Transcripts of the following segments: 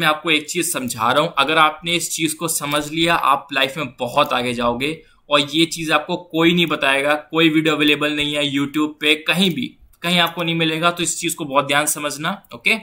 मैं आपको एक चीज समझा रहा हूं अगर आपने इस चीज को समझ लिया आप लाइफ में बहुत आगे जाओगे और ये चीज आपको कोई नहीं बताएगा कोई वीडियो अवेलेबल नहीं है यूट्यूब पे कहीं भी कहीं आपको नहीं मिलेगा तो इस चीज को बहुत ध्यान समझना ओके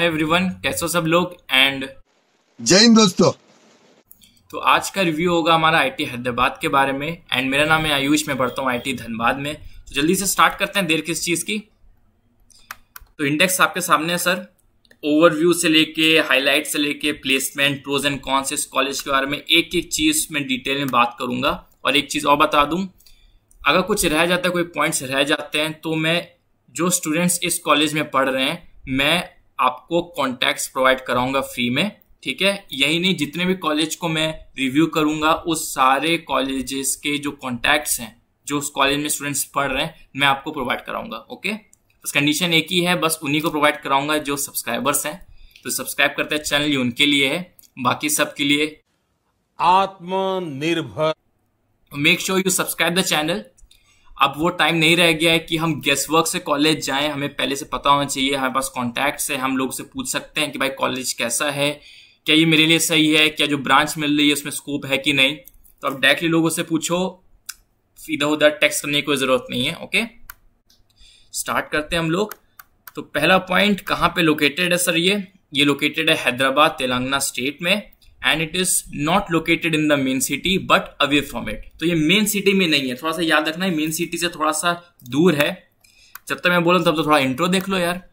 हाय एवरीवन कैसे हो सब लोग एंड जय हिंद दोस्तों तो आज का रिव्यू होगा हमारा आईटी हैदराबाद के बारे में एंड मेरा नाम है आयुष मैं पढ़ता हूँ आईटी धनबाद में तो जल्दी से स्टार्ट करते हैं देर किस चीज़ की तो इंडेक्स आपके सामने है सर ओवरव्यू से लेके हाईलाइट से लेके प्लेसमेंट प्रोज एंड कॉन्स इस कॉलेज के बारे में एक एक चीज़ में डिटेल में बात करूंगा और एक चीज़ और बता दूं अगर कुछ रह जाता है कोई पॉइंट्स रह जाते हैं तो मैं जो स्टूडेंट्स इस कॉलेज में पढ़ रहे हैं मैं आपको कॉन्टैक्ट्स प्रोवाइड कराऊंगा फ्री में ठीक है यही नहीं जितने भी कॉलेज को मैं रिव्यू करूंगा उस सारे कॉलेजेस के जो कॉन्टैक्ट्स हैं जो उस कॉलेज में स्टूडेंट्स पढ़ रहे हैं मैं आपको प्रोवाइड कराऊंगा ओके बस कंडीशन एक ही है बस उन्हीं को प्रोवाइड कराऊंगा जो सब्सक्राइबर्स हैं तो सब्सक्राइब करते हैं चैनल उनके लिए है बाकी सब के लिए आत्मनिर्भर make sure you subscribe the channel अब वो टाइम नहीं रह गया है कि हम गेस्ट वर्क से कॉलेज जाएं हमें पहले से पता होना चाहिए हमारे पास कॉन्टैक्ट है हम लोग से पूछ सकते हैं कि भाई कॉलेज कैसा है क्या ये मेरे लिए सही है क्या जो ब्रांच मिल रही है उसमें स्कोप है कि नहीं तो आप डायरेक्टली लोगों से पूछो इधर उधर टेक्स्ट करने की कोई ज़रूरत नहीं है ओके स्टार्ट करते हैं हम लोग तो पहला पॉइंट कहाँ पे लोकेटेड है सर ये ये लोकेटेड है हैदराबाद तेलंगाना स्टेट में and it is not located in the main city but away from it तो ये मेन सिटी में नहीं है थोड़ा सा याद रखना है मेन सिटी से थोड़ा सा दूर है जब तक मैं बोलूँ तब तो थोड़ा इंट्रो देख लो यार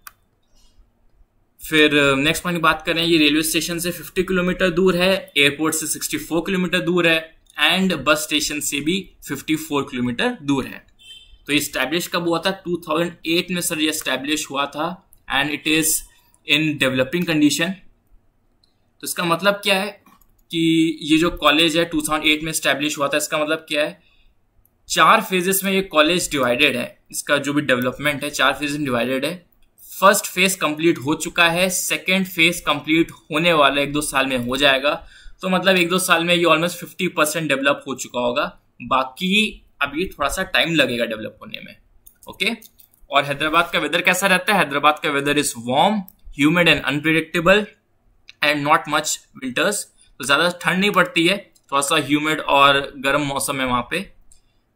फिर नेक्स्ट uh, पॉइंट बात करें ये रेलवे स्टेशन से 50 किलोमीटर दूर है एयरपोर्ट से 64 किलोमीटर दूर है एंड बस स्टेशन से भी 54 किलोमीटर दूर है तो ये स्टैब्लिश कब हुआ था 2008 में सर ये स्टैब्लिश हुआ था and it is in developing condition तो इसका मतलब क्या है कि ये जो कॉलेज है 2008 में स्टैब्लिश हुआ था इसका मतलब क्या है चार फेजेस में ये कॉलेज डिवाइडेड है इसका जो भी डेवलपमेंट है चार फेजेस में डिवाइडेड है फर्स्ट फेज कंप्लीट हो चुका है सेकेंड फेज कंप्लीट होने वाला एक दो साल में हो जाएगा तो मतलब एक दो साल में ये ऑलमोस्ट फिफ्टी परसेंट डेवलप हो चुका होगा बाकी अभी थोड़ा सा टाइम लगेगा डेवलप होने में ओके और हैदराबाद का वेदर कैसा रहता है हैदराबाद का weather is warm humid and unpredictable and not much winters तो ज़्यादा ठंड नहीं पड़ती है थोड़ा सा ह्यूमिड और गर्म मौसम है वहां पे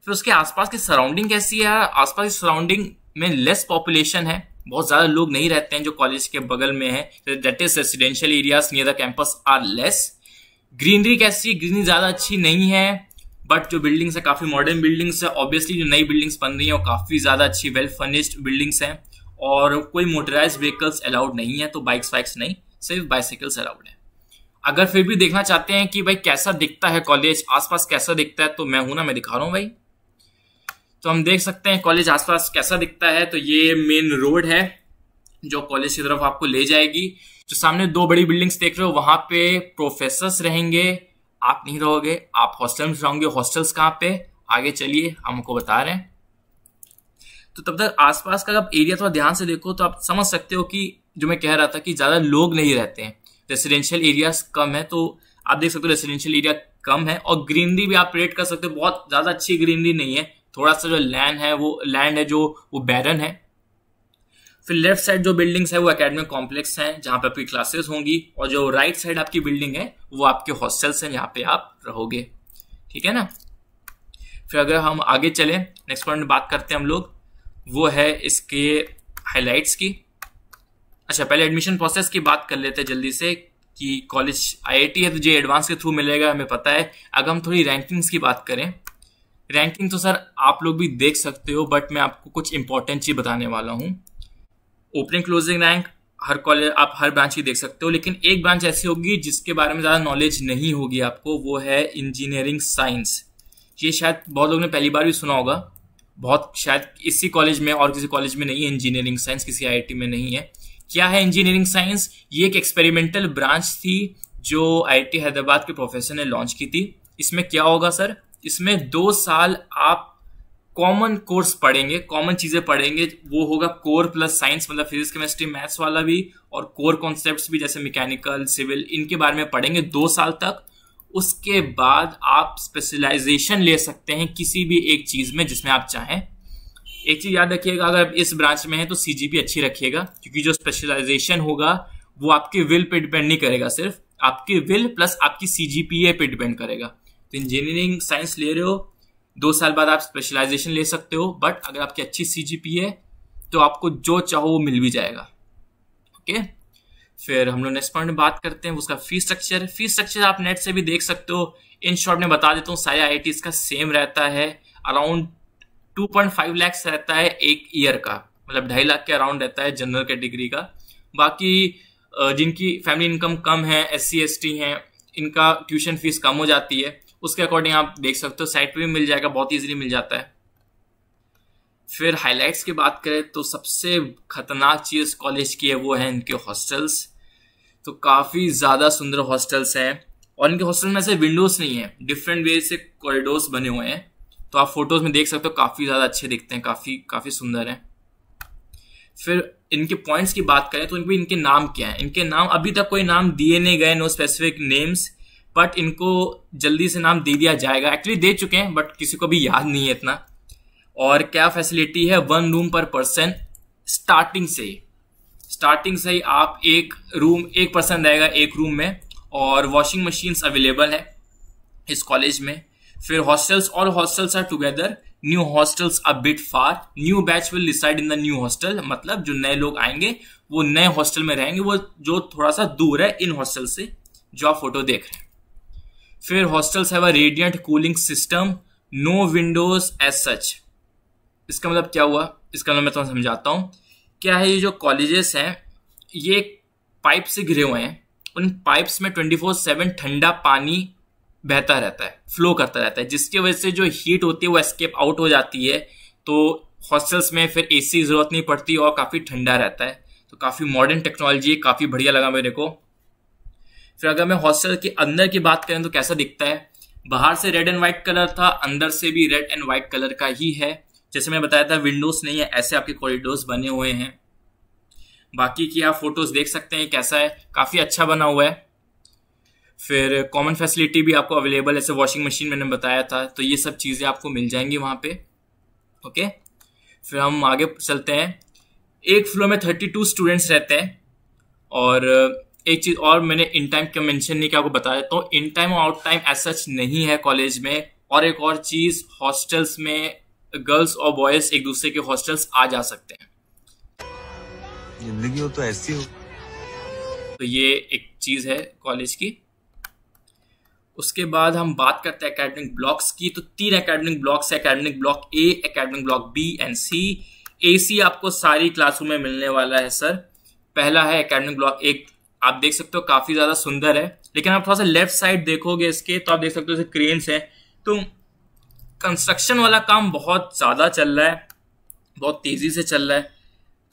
फिर उसके आसपास की सराउंडिंग कैसी है आसपास की सराउंडिंग में लेस पॉपुलेशन है बहुत ज़्यादा लोग नहीं रहते हैं जो कॉलेज के बगल में है that is residential areas near the campus are less greenery कैसी है ग्रीनरी ज़्यादा अच्छी नहीं है बट जो बिल्डिंग्स है काफ़ी मॉडर्न बिल्डिंग्स है ऑब्वियसली जो नई बिल्डिंग्स बन रही है वो काफ़ी ज़्यादा अच्छी वेल फर्निश्ड बिल्डिंग्स हैं और कोई मोटराइज व्हीकल्स अलाउड नहीं है तो बाइक्स वाइक्स नहीं सिर्फ बाइसाइकिल्स अलाउड है अगर फिर भी देखना चाहते हैं कि भाई कैसा दिखता है कॉलेज आसपास कैसा दिखता है तो मैं हूं ना मैं दिखा रहा हूं भाई तो हम देख सकते हैं कॉलेज आसपास कैसा दिखता है तो ये मेन रोड है जो कॉलेज की तरफ आपको ले जाएगी जो सामने दो बड़ी बिल्डिंग्स देख रहे हो वहां पे प्रोफेसर रहेंगे आप नहीं रहोगे आप में रहोगे हॉस्टल्स कहाँ पे आगे चलिए हमको बता रहे हैं तो तब तक आसपास का आप एरिया थोड़ा ध्यान से देखो तो आप समझ सकते हो कि जो मैं कह रहा था कि ज़्यादा लोग नहीं रहते हैं रेसिडेंशियल एरियाज कम है तो आप देख सकते हो रेसिडेंशियल एरिया कम है और ग्रीनरी भी आप रेट कर सकते हो बहुत ज़्यादा अच्छी ग्रीनरी नहीं है थोड़ा सा जो लैंड है वो लैंड है जो वो बैरन है फिर लेफ्ट साइड जो बिल्डिंग्स है वो अकेडमिक कॉम्प्लेक्स हैं जहाँ पे आपकी क्लासेस होंगी और जो राइट साइड आपकी बिल्डिंग है वो आपके हॉस्टल्स हैं जहाँ पे आप रहोगे ठीक है ना फिर अगर हम आगे चलें नेक्स्ट पॉइंट बात करते हैं हम लोग वो है इसके हाईलाइट्स की अच्छा पहले एडमिशन प्रोसेस की बात कर लेते हैं जल्दी से कि कॉलेज आईआईटी है तो जो एडवांस के थ्रू मिलेगा हमें पता है अगर हम थोड़ी रैंकिंग्स की बात करें रैंकिंग तो सर आप लोग भी देख सकते हो बट मैं आपको कुछ इंपॉर्टेंट चीज बताने वाला हूँ ओपनिंग क्लोजिंग रैंक हर कॉलेज आप हर ब्रांच की देख सकते हो लेकिन एक ब्रांच ऐसी होगी जिसके बारे में ज़्यादा नॉलेज नहीं होगी आपको वो है इंजीनियरिंग साइंस ये शायद बहुत लोगों ने पहली बार भी सुना होगा बहुत शायद इसी कॉलेज में और किसी कॉलेज में नहीं है इंजीनियरिंग साइंस किसी आईआईटी में नहीं है क्या है इंजीनियरिंग साइंस ये एक एक्सपेरिमेंटल ब्रांच थी जो आईआईटी हैदराबाद के प्रोफेसर ने लॉन्च की थी इसमें क्या होगा सर इसमें दो साल आप कॉमन कोर्स पढ़ेंगे कॉमन चीजें पढ़ेंगे वो होगा कोर प्लस साइंस मतलब फिजिक्स केमिस्ट्री मैथ्स वाला भी और कोर कॉन्सेप्ट्स भी जैसे मैकेनिकल सिविल इनके बारे में पढ़ेंगे दो साल तक उसके बाद आप स्पेशलाइजेशन ले सकते हैं किसी भी एक चीज में जिसमें आप चाहें एक चीज याद रखिएगा अगर इस ब्रांच में है तो सीजीपी अच्छी रखिएगा क्योंकि जो स्पेशलाइजेशन होगा वो आपके विल पे डिपेंड नहीं करेगा सिर्फ आपके विल प्लस आपकी सीजीपीए पे डिपेंड करेगा तो इंजीनियरिंग साइंस ले रहे हो दो साल बाद आप स्पेशलाइजेशन ले सकते हो बट अगर आपकी अच्छी सीजीपी है तो आपको जो चाहो वो मिल भी जाएगा ओके फिर हम लोग नेक्स्ट पॉइंट बात करते हैं उसका फी स्ट्रक्चर फीस स्ट्रक्चर आप नेट से भी देख सकते हो इन शॉर्ट में बता देता हूँ सारे आई का सेम रहता है around two point five lakhs रहता है एक ईयर का मतलब ढाई लाख के अराउंड रहता है जनरल कैटेगरी का बाकी जिनकी फैमिली इनकम कम है एस सी एस टी है इनका ट्यूशन फीस कम हो जाती है उसके अकॉर्डिंग आप देख सकते हो साइट पे भी मिल जाएगा बहुत ईजिली मिल जाता है फिर हाईलाइट्स की बात करें तो सबसे खतरनाक चीज़ कॉलेज की है वो है इनके हॉस्टल्स तो काफ़ी ज़्यादा सुंदर हॉस्टल्स हैं और इनके हॉस्टल में से विंडोज़ नहीं है डिफरेंट वे से कॉरिडोर्स बने हुए हैं तो आप फोटोज़ में देख सकते हो काफ़ी ज़्यादा अच्छे दिखते हैं काफ़ी काफ़ी सुंदर हैं फिर इनके पॉइंट्स की बात करें तो इनके इनके नाम क्या है इनके नाम अभी तक कोई नाम दिए नहीं गए नो स्पेसिफिक नेम्स बट इनको जल्दी से नाम दे दिया जाएगा एक्चुअली दे चुके हैं बट किसी को भी याद नहीं है इतना और क्या फैसिलिटी है one room per person starting से ही स्टार्टिंग से ही आप एक रूम एक पर्सन रहेगा एक रूम में और वॉशिंग मशीन्स अवेलेबल है इस कॉलेज में फिर हॉस्टल्स और hostels are together new hostels a bit far new batch will decide in the new hostel मतलब जो नए लोग आएंगे वो नए हॉस्टल में रहेंगे वो जो थोड़ा सा दूर है इन हॉस्टल से जो आप फोटो देख रहे हैं फिर hostels have a radiant cooling system no windows as such इसका मतलब क्या हुआ इसका मतलब मैं तुम्हें तो समझाता हूँ क्या है ये जो कॉलेजेस हैं ये पाइप से घिरे हुए हैं उन पाइप्स में ट्वेंटी फोर सेवन ठंडा पानी बहता रहता है फ्लो करता रहता है जिसकी वजह से जो हीट होती है वो एस्केप आउट हो जाती है तो हॉस्टल्स में फिर एसी की ज़रूरत नहीं पड़ती और काफ़ी ठंडा रहता है तो काफ़ी मॉडर्न टेक्नोलॉजी काफ़ी बढ़िया लगा मेरे को फिर अगर मैं हॉस्टल के अंदर की बात करें तो कैसा दिखता है बाहर से रेड एंड व्हाइट कलर था अंदर से भी रेड एंड व्हाइट कलर का ही है जैसे मैं बताया था विंडोज नहीं है ऐसे आपके कॉरिडोर्स बने हुए हैं बाकी की आप फोटोज देख सकते हैं कैसा है काफ़ी अच्छा बना हुआ है फिर कॉमन फैसिलिटी भी आपको अवेलेबल है जैसे वॉशिंग मशीन मैंने बताया था तो ये सब चीज़ें आपको मिल जाएंगी वहाँ पे ओके फिर हम आगे चलते हैं एक फ्लोर में थर्टी टू स्टूडेंट्स रहते हैं और एक चीज़ और मैंने इन टाइम का मेंशन नहीं किया आपको बता देता हूँ इन टाइम और आउट टाइम एज सच नहीं है कॉलेज में और एक और चीज़ हॉस्टल्स में गर्ल्स और बॉयज एक दूसरे के हॉस्टल्स आ जा सकते हैं जिंदगी हो तो ऐसी हो तो ये एक चीज़ है कॉलेज की उसके बाद हम बात करते हैं अकेडमिक ब्लॉक्स की तो तीन अकेडमिक ब्लॉक्स है academic block A academic block B and C A C आपको सारी क्लासों में मिलने वाला है सर पहला है अकेडमिक ब्लॉक एक आप देख सकते हो काफ़ी ज़्यादा सुंदर है लेकिन आप थोड़ा सा लेफ्ट साइड देखोगे इसके तो आप देख सकते हो क्रेन्स है तो कंस्ट्रक्शन वाला काम बहुत ज़्यादा चल रहा है बहुत तेज़ी से चल रहा है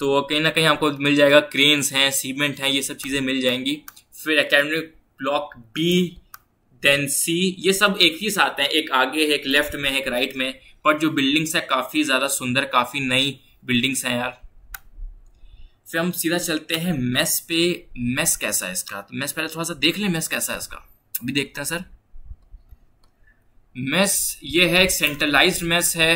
तो कहीं ना कहीं आपको मिल जाएगा क्रेन्स हैं सीमेंट हैं ये सब चीज़ें मिल जाएंगी फिर academic block B then C ये सब एक ही साथ हैं एक आगे है एक लेफ्ट में है एक राइट में पर जो बिल्डिंग्स है काफी ज्यादा सुंदर काफी नई बिल्डिंग्स हैं यार फिर हम सीधा चलते हैं मेस पे मेस कैसा है इसका तो मेस पहले थोड़ा सा देख लें मेस कैसा है इसका अभी देखते हैं सर मेस ये है एक सेंट्रलाइज्ड मेस है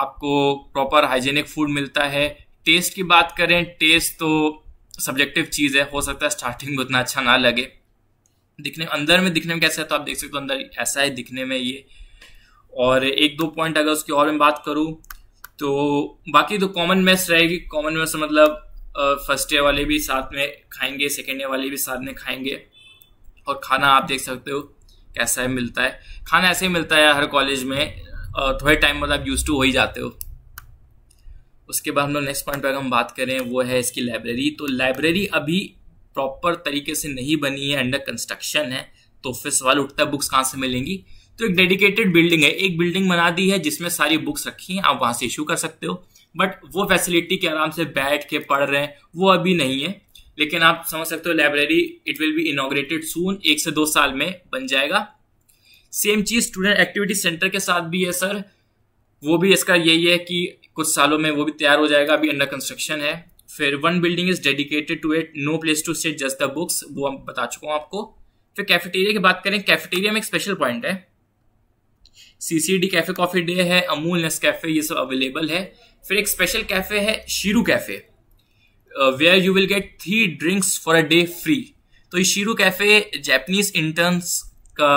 आपको प्रॉपर हाइजेनिक फूड मिलता है टेस्ट की बात करें टेस्ट तो सब्जेक्टिव चीज़ है हो सकता है स्टार्टिंग में उतना अच्छा ना लगे दिखने अंदर में दिखने में कैसा है तो आप देख सकते हो अंदर ऐसा है दिखने में ये और एक दो पॉइंट अगर उसकी और मैं बात करूँ तो बाकी तो कॉमन मैच रहेगी कॉमन मैच तो मतलब फर्स्ट ईयर वाले भी साथ में खाएंगे सेकेंड ईयर वाले भी साथ में खाएंगे और खाना आप देख सकते हो कैसा है मिलता है खाना ऐसे ही मिलता है हर कॉलेज में थोड़े टाइम मतलब आप यूज़ टू हो ही जाते हो उसके बाद हम लोग नेक्स्ट पॉइंट पर अगर हम बात करें वो है इसकी लाइब्रेरी तो लाइब्रेरी अभी प्रॉपर तरीके से नहीं बनी है अंडर कंस्ट्रक्शन है तो फिर सवाल उठता है बुक्स कहाँ से मिलेंगी तो एक डेडिकेटेड बिल्डिंग है एक बिल्डिंग बना दी है जिसमें सारी बुक्स रखी हैं आप वहां से इशू कर सकते हो बट वो फैसिलिटी के आराम से बैठ के पढ़ रहे हैं वो अभी नहीं है लेकिन आप समझ सकते हो library it will be inaugurated soon एक से दो साल में बन जाएगा सेम चीज स्टूडेंट एक्टिविटी सेंटर के साथ भी है सर वो भी इसका यही है कि कुछ सालों में वो भी तैयार हो जाएगा अभी अंडर कंस्ट्रक्शन है फिर one building is dedicated to it no place to sit just the books वो हम बता चुका हूँ आपको फिर कैफेटेरिया की बात करें कैफेटेरिया में एक स्पेशल पॉइंट है सीसीडी कैफे कॉफी डे है अमूल नेस कैफे ये सब अवेलेबल है फिर एक स्पेशल कैफे है Sheeru cafe where you will get three drinks for a day free तो ये शीरू कैफे जैपनीज इंटर्न्स का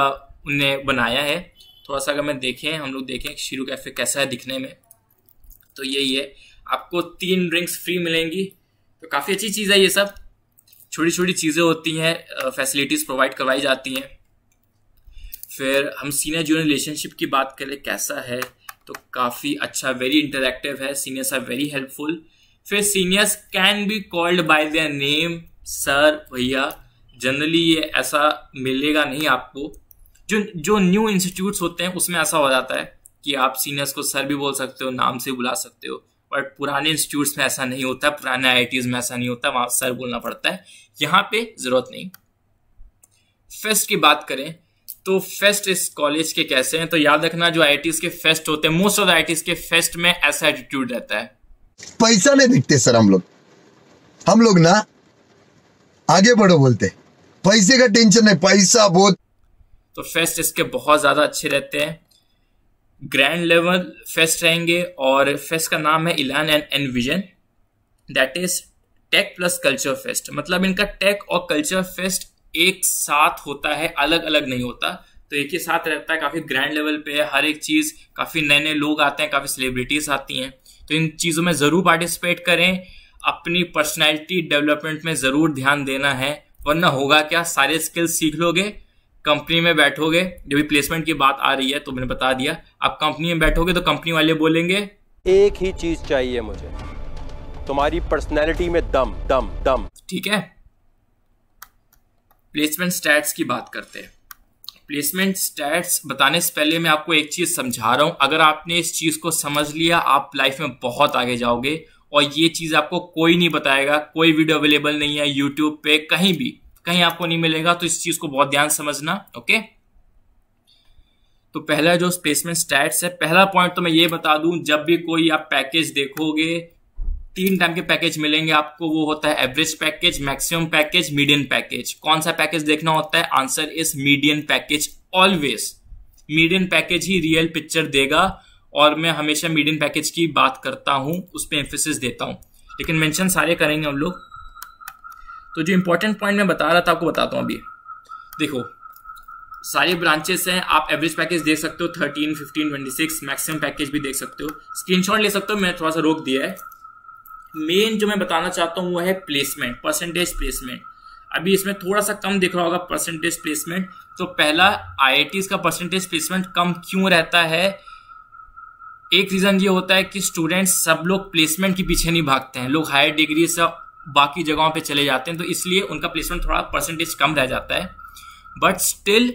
उन्हें बनाया है थोड़ा सा अगर मैं देखें हम लोग देखें शीरू कैफे कैसा है दिखने में तो यही है आपको तीन ड्रिंक्स फ्री मिलेंगी तो काफ़ी अच्छी चीज़ है ये सब छोटी छोटी चीज़ें होती हैं फैसिलिटीज़ प्रोवाइड करवाई जाती हैं फिर हम सीनियर जूनियर रिलेशनशिप की बात करें कैसा है तो काफ़ी अच्छा वेरी इंटरेक्टिव है सीनियर्स आर वेरी हेल्पफुल फिर seniors can be called by their name sir भैया जनरली ये ऐसा मिलेगा नहीं आपको जो जो न्यू इंस्टीट्यूट्स होते हैं उसमें ऐसा हो जाता है कि आप सीनियर्स को सर भी बोल सकते हो नाम से बुला सकते हो बट पुराने इंस्टीट्यूट्स में ऐसा नहीं होता पुराने आई में ऐसा नहीं होता वहां सर बोलना पड़ता है यहाँ पे ज़रूरत नहीं फेस्ट की बात करें तो फेस्ट इस कॉलेज के कैसे हैं तो याद रखना जो आई के फेस्ट होते हैं मोस्ट ऑफ आई के फेस्ट में ऐसा एटीट्यूड रहता है पैसा नहीं दिखते सर हम लोग हम लोग ना आगे बढ़ो बोलते पैसे का टेंशन नहीं पैसा बहुत तो फेस्ट इसके बहुत ज्यादा अच्छे रहते हैं ग्रैंड लेवल फेस्ट रहेंगे और फेस्ट का नाम है Elan and Envision that is tech plus culture fest मतलब इनका टेक और कल्चर फेस्ट एक साथ होता है अलग अलग नहीं होता तो एक ही साथ रहता है काफ़ी ग्रैंड लेवल पे है हर एक चीज़ काफ़ी नए नए लोग आते हैं काफ़ी सेलिब्रिटीज़ आती हैं तो इन चीज़ों में ज़रूर पार्टिसिपेट करें अपनी पर्सनैलिटी डेवलपमेंट में ज़रूर ध्यान देना है वरना होगा क्या सारे स्किल्स सीख लोगे कंपनी में बैठोगे जब भी प्लेसमेंट की बात आ रही है तो मैंने बता दिया आप कंपनी में बैठोगे तो कंपनी वाले बोलेंगे एक ही चीज चाहिए मुझे तुम्हारी पर्सनैलिटी में दम दम दम ठीक है प्लेसमेंट स्टैट्स की बात करते हैं प्लेसमेंट स्टैट्स बताने से पहले मैं आपको एक चीज़ समझा रहा हूं अगर आपने इस चीज़ को समझ लिया आप लाइफ में बहुत आगे जाओगे और ये चीज़ आपको कोई नहीं बताएगा कोई वीडियो अवेलेबल नहीं है यूट्यूब पे कहीं भी कहीं आपको नहीं मिलेगा तो इस चीज को बहुत ध्यान समझना ओके तो पहला जो प्लेसमेंट स्टैट्स है पहला पॉइंट तो मैं ये बता दूं जब भी कोई आप पैकेज देखोगे तीन टाइम के पैकेज मिलेंगे आपको वो होता है average package maximum package medium package कौन सा पैकेज देखना होता है answer is medium package always medium package ही रियल पिक्चर देगा और मैं हमेशा मीडियम पैकेज की बात करता हूं उस पर एम्फोसिस देता हूं लेकिन मेंशन सारे करेंगे हम लोग तो जो इंपॉर्टेंट पॉइंट मैं बता रहा था आपको बताता हूँ अभी देखो सारे ब्रांचेस हैं आप एवरेज पैकेज देख सकते हो thirteen fifteen twenty six maximum package भी देख सकते हो स्क्रीनशॉट ले सकते हो मैंने थोड़ा सा रोक दिया है मेन जो मैं बताना चाहता हूँ वो है प्लेसमेंट परसेंटेज प्लेसमेंट अभी इसमें थोड़ा सा कम दिख रहा होगा परसेंटेज प्लेसमेंट तो पहला आई का परसेंटेज प्लेसमेंट कम क्यों रहता है एक रीज़न ये होता है कि स्टूडेंट्स सब लोग प्लेसमेंट के पीछे नहीं भागते हैं लोग हायर डिग्री से बाकी जगहों पे चले जाते हैं तो इसलिए उनका प्लेसमेंट थोड़ा परसेंटेज कम रह जाता है बट स्टिल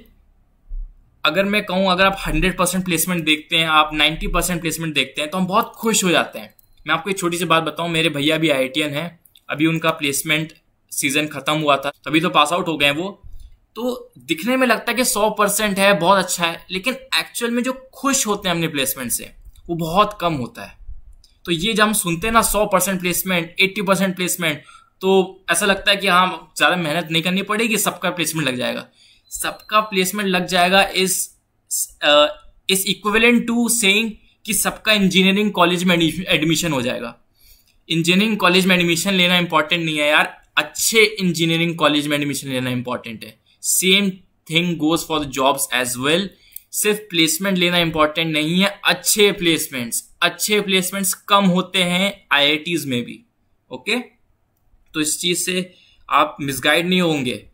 अगर मैं कहूँ अगर आप हंड्रेड परसेंट प्लेसमेंट देखते हैं आप 90 परसेंट प्लेसमेंट देखते हैं तो हम बहुत खुश हो जाते हैं मैं आपको एक छोटी सी बात बताऊँ मेरे भैया भी आई हैं अभी उनका प्लेसमेंट सीजन खत्म हुआ था तभी तो पास आउट हो गए वो तो दिखने में लगता है कि सौ परसेंट है बहुत अच्छा है लेकिन एक्चुअल में जो खुश होते हैं अपने प्लेसमेंट से वो बहुत कम होता है तो ये जब हम सुनते हैं ना सौ percent placement eighty percent placement तो ऐसा लगता है कि हाँ ज़्यादा मेहनत नहीं करनी पड़ेगी सबका प्लेसमेंट लग जाएगा सबका प्लेसमेंट लग जाएगा इस इस इक्विवेलेंट टू सेइंग कि सबका इंजीनियरिंग कॉलेज में एडमिशन हो जाएगा इंजीनियरिंग कॉलेज में एडमिशन लेना इंपॉर्टेंट नहीं है यार अच्छे इंजीनियरिंग कॉलेज में एडमिशन लेना इंपॉर्टेंट है same thing goes for jobs as well सिर्फ प्लेसमेंट लेना इंपॉर्टेंट नहीं है अच्छे प्लेसमेंट्स अच्छे प्लेसमेंट्स कम होते हैं आई में भी ओके तो इस चीज से आप मिसगाइड नहीं होंगे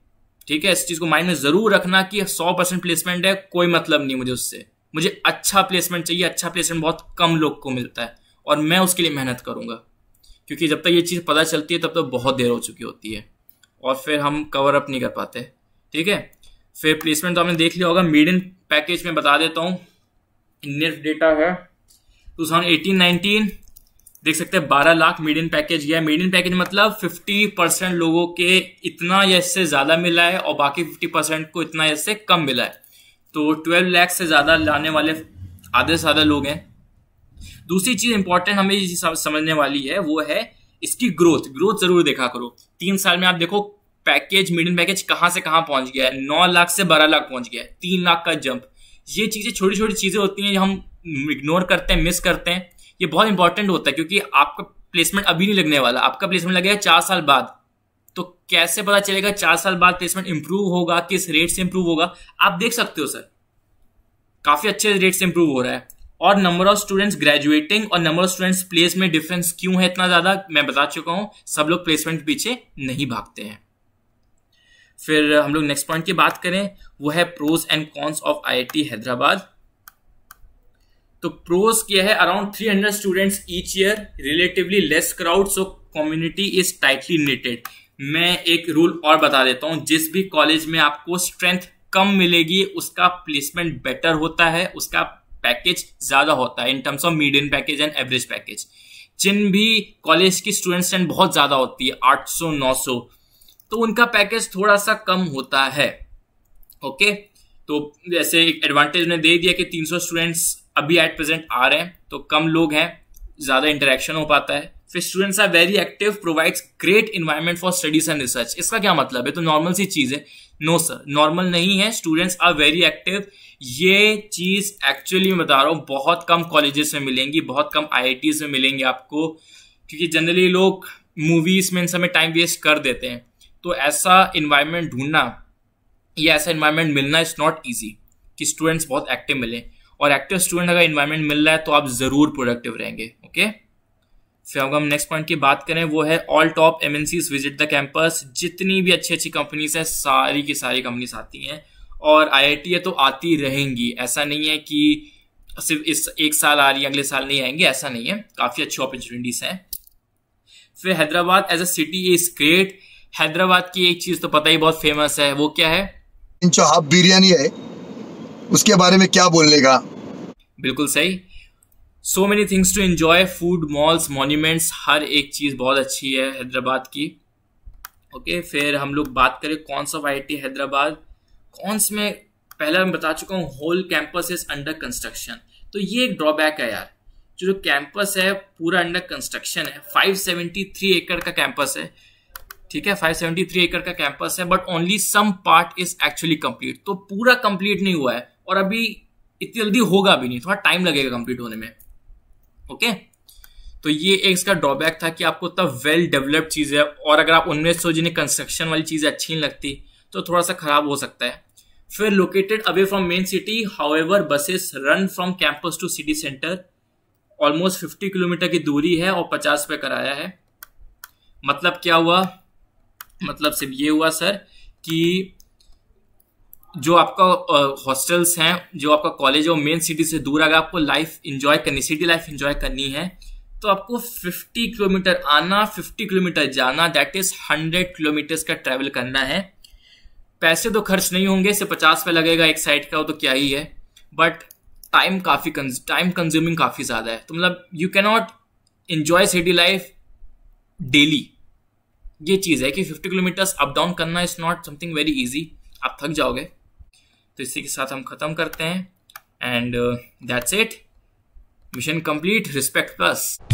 ठीक है इस चीज को माइंड में जरूर रखना कि 100 परसेंट प्लेसमेंट है कोई मतलब नहीं मुझे उससे मुझे अच्छा प्लेसमेंट चाहिए अच्छा प्लेसमेंट बहुत कम लोग को मिलता है और मैं उसके लिए मेहनत करूंगा क्योंकि जब तक ये चीज़ पता चलती है तब तक तो बहुत देर हो चुकी होती है और फिर हम कवर अप नहीं कर पाते ठीक है फिर प्लेसमेंट तो आपने देख लिया होगा मीडियम पैकेज में बता देता हूँ नेट डेटा है टू थाउजेंड एटीन नाइनटीन देख सकते हैं बारह लाख मीडियम पैकेज गया मीडियम पैकेज मतलब फिफ्टी परसेंट लोगों के इतना या इससे ज़्यादा मिला है और बाकी फिफ्टी परसेंट को इतना या इससे कम मिला है तो ट्वेल्व लाख से ज़्यादा लाने वाले आधे से आधा लोग हैं दूसरी चीज़ इंपॉर्टेंट हमें समझने वाली है वो है इसकी ग्रोथ ग्रोथ ज़रूर देखा करो तीन साल में आप देखो पैकेज मिडिल पैकेज कहाँ से कहां पहुंच गया है नौ लाख से बारह लाख पहुंच गया है तीन लाख का जंप ये चीज़ें छोटी छोटी चीज़ें होती हैं जो हम इग्नोर करते हैं मिस करते हैं ये बहुत इंपॉर्टेंट होता है क्योंकि आपका प्लेसमेंट अभी नहीं लगने वाला आपका प्लेसमेंट लगेगा चार साल बाद तो कैसे पता चलेगा चार साल बाद प्लेसमेंट इंप्रूव होगा किस रेट से इंप्रूव होगा आप देख सकते हो सर काफ़ी अच्छे रेट से इंप्रूव हो रहा है और नंबर ऑफ स्टूडेंट्स ग्रेजुएटिंग और नंबर ऑफ स्टूडेंट्स प्लेस में डिफरेंस क्यों है इतना ज़्यादा मैं बता चुका हूँ सब लोग प्लेसमेंट पीछे नहीं भागते हैं फिर हम लोग नेक्स्ट पॉइंट की बात करें वो है pros and cons of IIT Hyderabad तो प्रोज क्या है around 300 students each year relatively less crowd so community is tightly related मैं एक रूल और बता देता हूँ जिस भी कॉलेज में आपको स्ट्रेंथ कम मिलेगी उसका प्लेसमेंट बेटर होता है उसका पैकेज ज्यादा होता है in terms of medium package and average package जिन भी कॉलेज की स्टूडेंट स्ट्रेंथ बहुत ज्यादा होती है नौ सौ तो उनका पैकेज थोड़ा सा कम होता है ओके तो जैसे एक एडवांटेज ने दे दिया कि 300 स्टूडेंट्स अभी एट प्रेजेंट आ रहे हैं तो कम लोग हैं ज़्यादा इंटरेक्शन हो पाता है फिर students are very active provides great environment for studies and research इसका क्या मतलब है तो नॉर्मल सी चीज़ है नो सर नॉर्मल नहीं है स्टूडेंट्स आर वेरी एक्टिव ये चीज़ एक्चुअली मैं बता रहा हूँ बहुत कम कॉलेजेस में मिलेंगी बहुत कम आई में मिलेंगी आपको क्योंकि जनरली लोग मूवीज में इन समय टाइम वेस्ट कर देते हैं तो ऐसा इन्वायरमेंट ढूंढना या ऐसा इन्वायरमेंट मिलना इज़ नॉट ईजी कि स्टूडेंट्स बहुत एक्टिव मिले और एक्टिव स्टूडेंट अगर इन्वायरमेंट मिल रहा है तो आप ज़रूर प्रोडक्टिव रहेंगे ओके फिर अगर हम नेक्स्ट पॉइंट की बात करें वो है all top M visit the campus जितनी भी अच्छी अच्छी कंपनीज हैं सारी की सारी कंपनीज आती हैं और आई तो आती रहेंगी ऐसा नहीं है कि सिर्फ इस एक साल आ रही है अगले साल नहीं आएंगे ऐसा नहीं है काफ़ी अच्छी अपॉर्चुनिटीज़ हैं फिर Hyderabad as a city is great Hyderabad की एक चीज तो पता ही बहुत फेमस है वो क्या है चौहाब बिरयानी है उसके बारे में क्या बोलने का बिल्कुल सही so many things to enjoy food malls monuments हर एक चीज़ बहुत अच्छी है हैदराबाद की ओके okay, फिर हम लोग बात करें कौन सा वाई टी हैदराबाद कौन में पहला मैं बता चुका हूँ whole campus is under construction तो ये एक ड्रॉबैक है यार जो जो कैंपस है पूरा अंडर कंस्ट्रक्शन है 573 एकड़ का कैंपस है ठीक है 573 एकड़ का कैंपस है but only some part is actually complete तो पूरा कंप्लीट नहीं हुआ है और अभी इतनी जल्दी होगा भी नहीं थोड़ा टाइम लगेगा कंप्लीट होने में ओके तो ये एक इसका ड्रॉबैक था कि आपको तब वेल डेवलप्ड चीज़ है और अगर आप उनमें सो जिन्हें कंस्ट्रक्शन वाली चीज़ें अच्छी नहीं लगती तो थोड़ा सा खराब हो सकता है फिर located away from main city however buses run from campus to city centre almost 50 kilometre की दूरी है और 50 पे कराया है मतलब क्या हुआ मतलब सिर्फ ये हुआ सर कि जो आपका हॉस्टल्स हैं जो आपका कॉलेज है वो मेन सिटी से दूर अगर आपको लाइफ इंजॉय करनी सिटी लाइफ इंजॉय करनी है तो आपको 50 किलोमीटर आना 50 किलोमीटर जाना दैट इज 100 किलोमीटर्स का ट्रेवल करना है पैसे तो खर्च नहीं होंगे इसे पचास रुपये लगेगा एक साइड का वो तो क्या ही है बट टाइम काफ़ी टाइम कंज्यूमिंग काफ़ी ज़्यादा है तो मतलब you cannot enjoy city life daily ये चीज़ है कि 50 किलोमीटर्स अप डाउन करना is not something very easy आप थक जाओगे तो इसी के साथ हम ख़त्म करते हैं and that's it mission complete respect plus